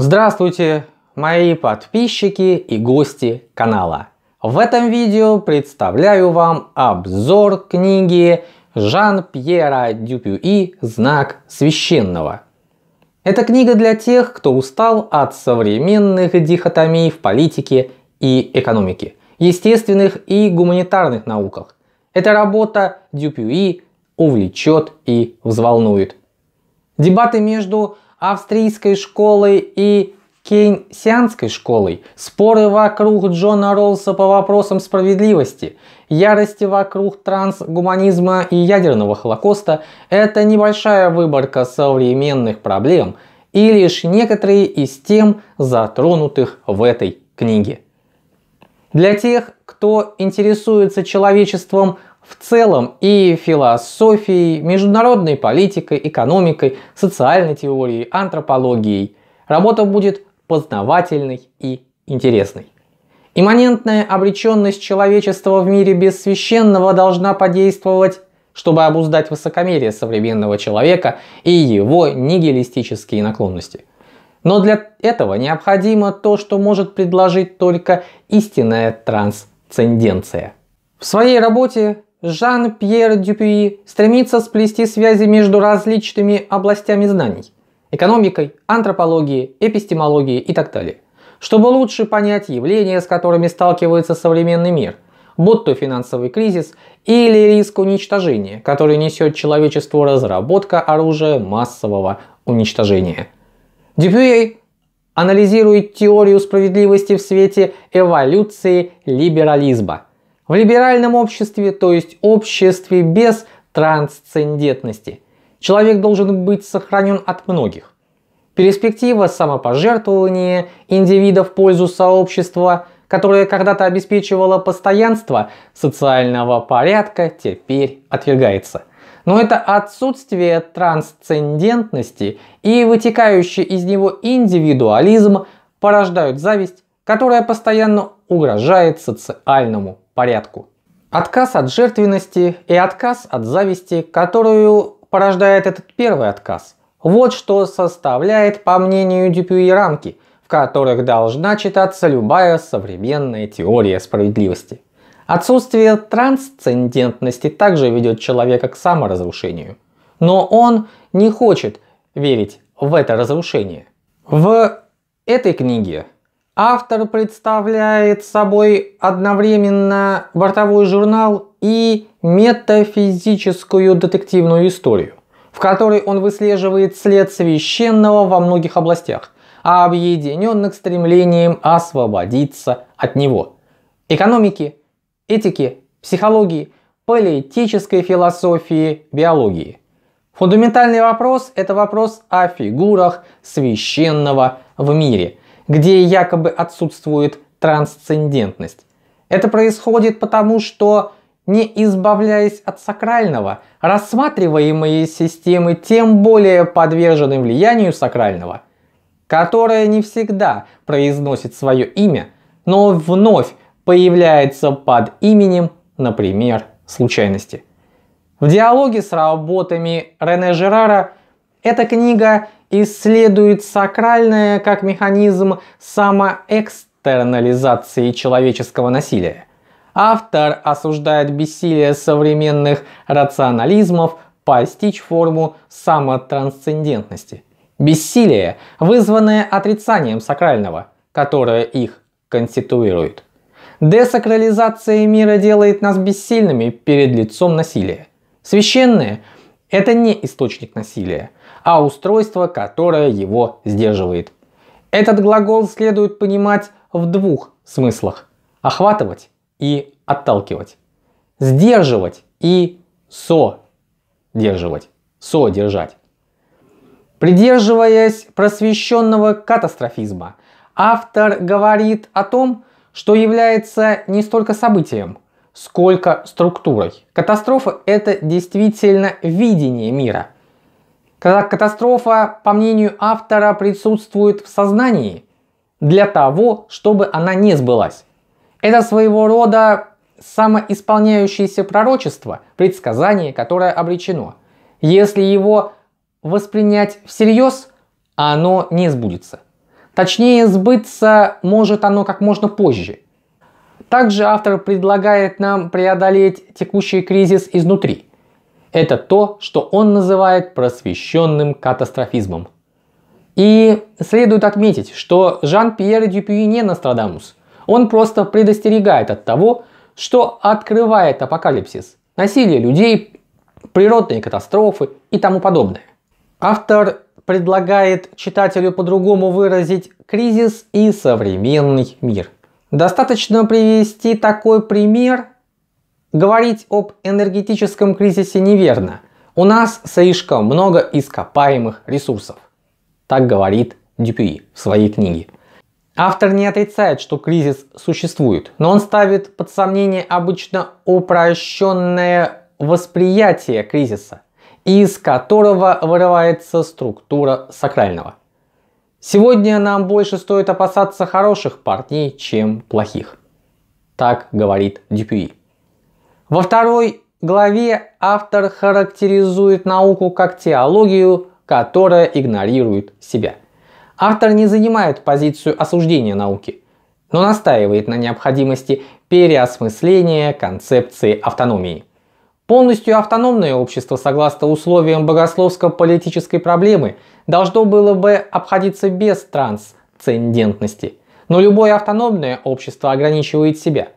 Здравствуйте, мои подписчики и гости канала. В этом видео представляю вам обзор книги Жан-Пьера Дюпюи «Знак священного». Это книга для тех, кто устал от современных дихотомий в политике и экономике, естественных и гуманитарных науках. Эта работа Дюпюи увлечет и взволнует. Дебаты между австрийской школой и кейнсианской школой, споры вокруг Джона Роллса по вопросам справедливости, ярости вокруг трансгуманизма и ядерного холокоста – это небольшая выборка современных проблем и лишь некоторые из тем, затронутых в этой книге. Для тех, кто интересуется человечеством в целом и философией, международной политикой, экономикой, социальной теорией, антропологией. Работа будет познавательной и интересной. Имманентная обреченность человечества в мире без священного должна подействовать, чтобы обуздать высокомерие современного человека и его нигилистические наклонности. Но для этого необходимо то, что может предложить только истинная трансценденция. В своей работе Жан-Пьер Дюпюи стремится сплести связи между различными областями знаний – экономикой, антропологией, эпистемологией и так далее, чтобы лучше понять явления, с которыми сталкивается современный мир, будь то финансовый кризис или риск уничтожения, который несет человечеству разработка оружия массового уничтожения. Дюпюи анализирует теорию справедливости в свете эволюции либерализма – в либеральном обществе, то есть обществе без трансцендентности, человек должен быть сохранен от многих. Перспектива самопожертвования индивида в пользу сообщества, которое когда-то обеспечивало постоянство социального порядка, теперь отвергается. Но это отсутствие трансцендентности и вытекающий из него индивидуализм порождают зависть, которая постоянно угрожает социальному порядку. Отказ от жертвенности и отказ от зависти, которую порождает этот первый отказ, вот что составляет, по мнению Дюпюи, рамки, в которых должна читаться любая современная теория справедливости. Отсутствие трансцендентности также ведет человека к саморазрушению. Но он не хочет верить в это разрушение. В этой книге Автор представляет собой одновременно бортовой журнал и метафизическую детективную историю, в которой он выслеживает след священного во многих областях, а объединенных стремлением освободиться от него. Экономики, этики, психологии, политической философии, биологии. Фундаментальный вопрос – это вопрос о фигурах священного в мире – где якобы отсутствует трансцендентность. Это происходит потому, что не избавляясь от сакрального, рассматриваемые системы тем более подвержены влиянию сакрального, которое не всегда произносит свое имя, но вновь появляется под именем, например, случайности. В диалоге с работами Рене Жерара эта книга исследует сакральное как механизм самоэкстернализации человеческого насилия. Автор осуждает бессилие современных рационализмов постичь форму самотрансцендентности. Бессилие, вызванное отрицанием сакрального, которое их конституирует. Десакрализация мира делает нас бессильными перед лицом насилия. Священное – это не источник насилия – а устройство, которое его сдерживает. Этот глагол следует понимать в двух смыслах. Охватывать и отталкивать. Сдерживать и содерживать. Содержать. Придерживаясь просвещенного катастрофизма, автор говорит о том, что является не столько событием, сколько структурой. Катастрофа – это действительно видение мира – когда катастрофа, по мнению автора, присутствует в сознании для того, чтобы она не сбылась. Это своего рода самоисполняющееся пророчество, предсказание, которое обречено. Если его воспринять всерьез, оно не сбудется. Точнее, сбыться может оно как можно позже. Также автор предлагает нам преодолеть текущий кризис изнутри. Это то, что он называет просвещенным катастрофизмом. И следует отметить, что Жан-Пьер Дюпюи не Нострадамус. Он просто предостерегает от того, что открывает апокалипсис, насилие людей, природные катастрофы и тому подобное. Автор предлагает читателю по-другому выразить кризис и современный мир. Достаточно привести такой пример, Говорить об энергетическом кризисе неверно. У нас слишком много ископаемых ресурсов. Так говорит Дюпюи в своей книге. Автор не отрицает, что кризис существует, но он ставит под сомнение обычно упрощенное восприятие кризиса, из которого вырывается структура сакрального. Сегодня нам больше стоит опасаться хороших парней, чем плохих. Так говорит Дюпюи. Во второй главе автор характеризует науку как теологию, которая игнорирует себя. Автор не занимает позицию осуждения науки, но настаивает на необходимости переосмысления концепции автономии. Полностью автономное общество, согласно условиям богословско-политической проблемы, должно было бы обходиться без трансцендентности. Но любое автономное общество ограничивает себя.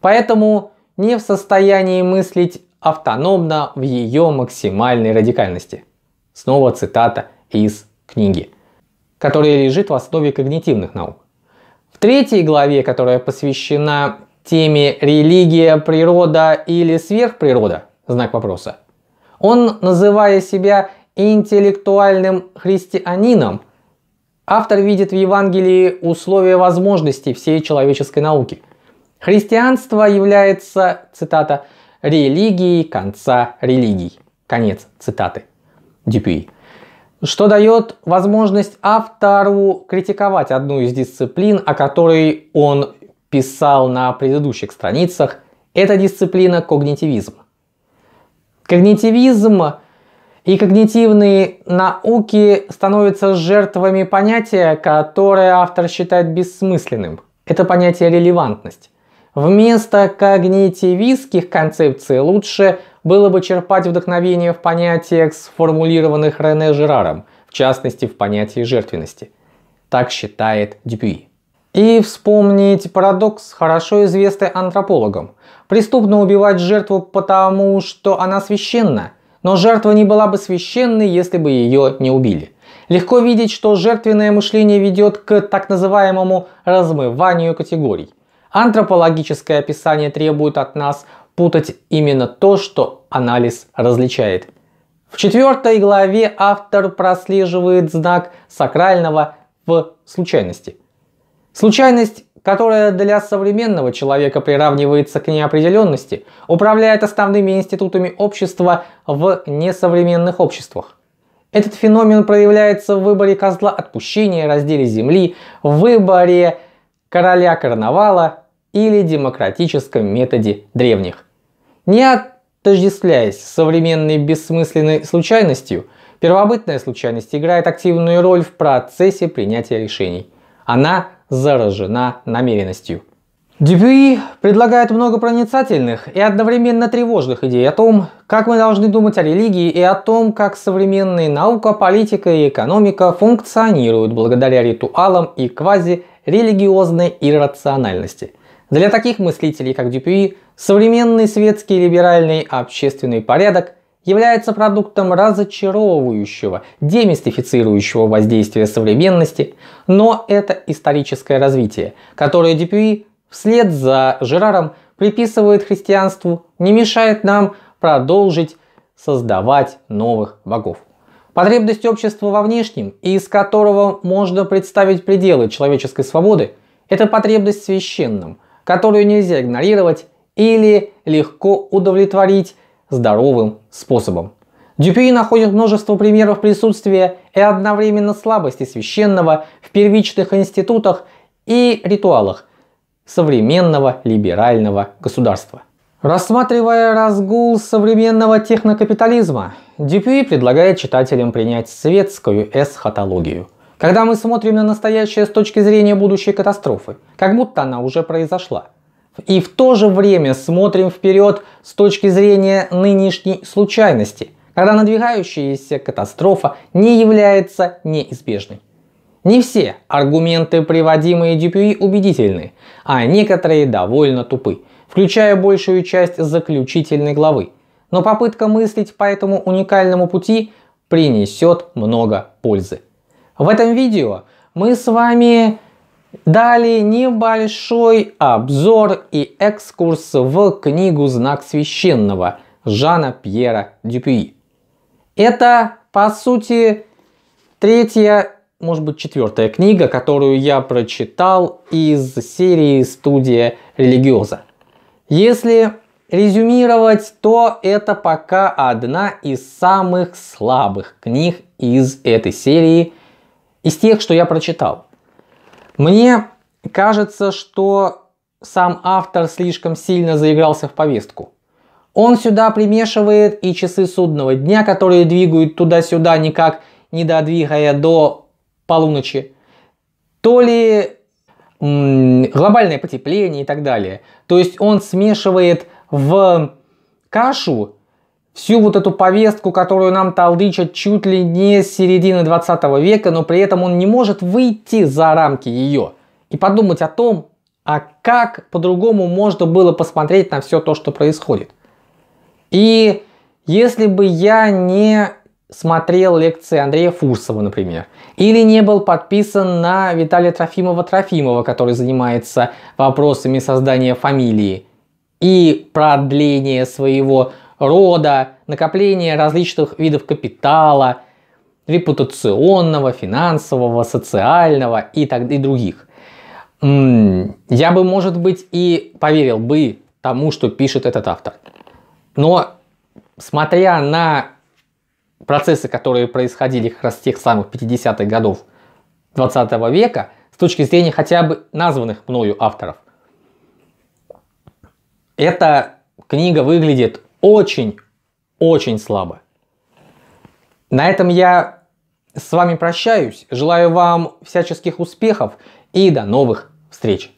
Поэтому не в состоянии мыслить автономно в ее максимальной радикальности. Снова цитата из книги, которая лежит в основе когнитивных наук. В третьей главе, которая посвящена теме «Религия, природа или сверхприрода?» знак вопроса. Он, называя себя интеллектуальным христианином, автор видит в Евангелии условия возможностей всей человеческой науки – Христианство является, цитата, религией конца религий. Конец цитаты. Дюпюи. Что дает возможность автору критиковать одну из дисциплин, о которой он писал на предыдущих страницах, это дисциплина когнитивизм. Когнитивизм и когнитивные науки становятся жертвами понятия, которое автор считает бессмысленным. Это понятие релевантность. Вместо когнитивистских концепций лучше было бы черпать вдохновение в понятиях, сформулированных Рене Жераром, в частности в понятии жертвенности. Так считает Дюпюи. И вспомнить парадокс, хорошо известный антропологам. Преступно убивать жертву потому, что она священна, но жертва не была бы священной, если бы ее не убили. Легко видеть, что жертвенное мышление ведет к так называемому размыванию категорий. Антропологическое описание требует от нас путать именно то, что анализ различает. В четвертой главе автор прослеживает знак сакрального в случайности. Случайность, которая для современного человека приравнивается к неопределенности, управляет основными институтами общества в несовременных обществах. Этот феномен проявляется в выборе козла отпущения, разделе земли, в выборе короля карнавала или демократическом методе древних. Не отождествляясь с современной бессмысленной случайностью, первобытная случайность играет активную роль в процессе принятия решений. Она заражена намеренностью. Дюпюи предлагает много проницательных и одновременно тревожных идей о том, как мы должны думать о религии и о том, как современные наука, политика и экономика функционируют благодаря ритуалам и квази квазирелигиозной иррациональности – для таких мыслителей, как Дюпюи, современный светский либеральный общественный порядок является продуктом разочаровывающего, демистифицирующего воздействия современности, но это историческое развитие, которое Дюпюи вслед за Жераром приписывает христианству, не мешает нам продолжить создавать новых богов. Потребность общества во внешнем, из которого можно представить пределы человеческой свободы, это потребность священным – которую нельзя игнорировать или легко удовлетворить здоровым способом. Дюпюи находит множество примеров присутствия и одновременно слабости священного в первичных институтах и ритуалах современного либерального государства. Рассматривая разгул современного технокапитализма, Дюпюи предлагает читателям принять светскую эсхатологию – когда мы смотрим на настоящее с точки зрения будущей катастрофы, как будто она уже произошла. И в то же время смотрим вперед с точки зрения нынешней случайности, когда надвигающаяся катастрофа не является неизбежной. Не все аргументы, приводимые Дюпюи, убедительны, а некоторые довольно тупы, включая большую часть заключительной главы. Но попытка мыслить по этому уникальному пути принесет много пользы. В этом видео мы с вами дали небольшой обзор и экскурс в книгу «Знак священного» Жана Пьера Дюпюи. Это, по сути, третья, может быть, четвертая книга, которую я прочитал из серии «Студия религиоза». Если резюмировать, то это пока одна из самых слабых книг из этой серии – из тех, что я прочитал. Мне кажется, что сам автор слишком сильно заигрался в повестку. Он сюда примешивает и часы судного дня, которые двигают туда-сюда, никак не додвигая до полуночи. То ли глобальное потепление и так далее. То есть он смешивает в кашу всю вот эту повестку, которую нам толдычат чуть ли не с середины 20 века, но при этом он не может выйти за рамки ее и подумать о том, а как по-другому можно было посмотреть на все то, что происходит. И если бы я не смотрел лекции Андрея Фурсова, например, или не был подписан на Виталия Трофимова-Трофимова, который занимается вопросами создания фамилии и продления своего рода, накопление различных видов капитала, репутационного, финансового, социального и, так, и других. Я бы, может быть, и поверил бы тому, что пишет этот автор. Но смотря на процессы, которые происходили как раз с тех самых 50-х годов 20 -го века, с точки зрения хотя бы названных мною авторов, эта книга выглядит очень, очень слабо. На этом я с вами прощаюсь. Желаю вам всяческих успехов и до новых встреч.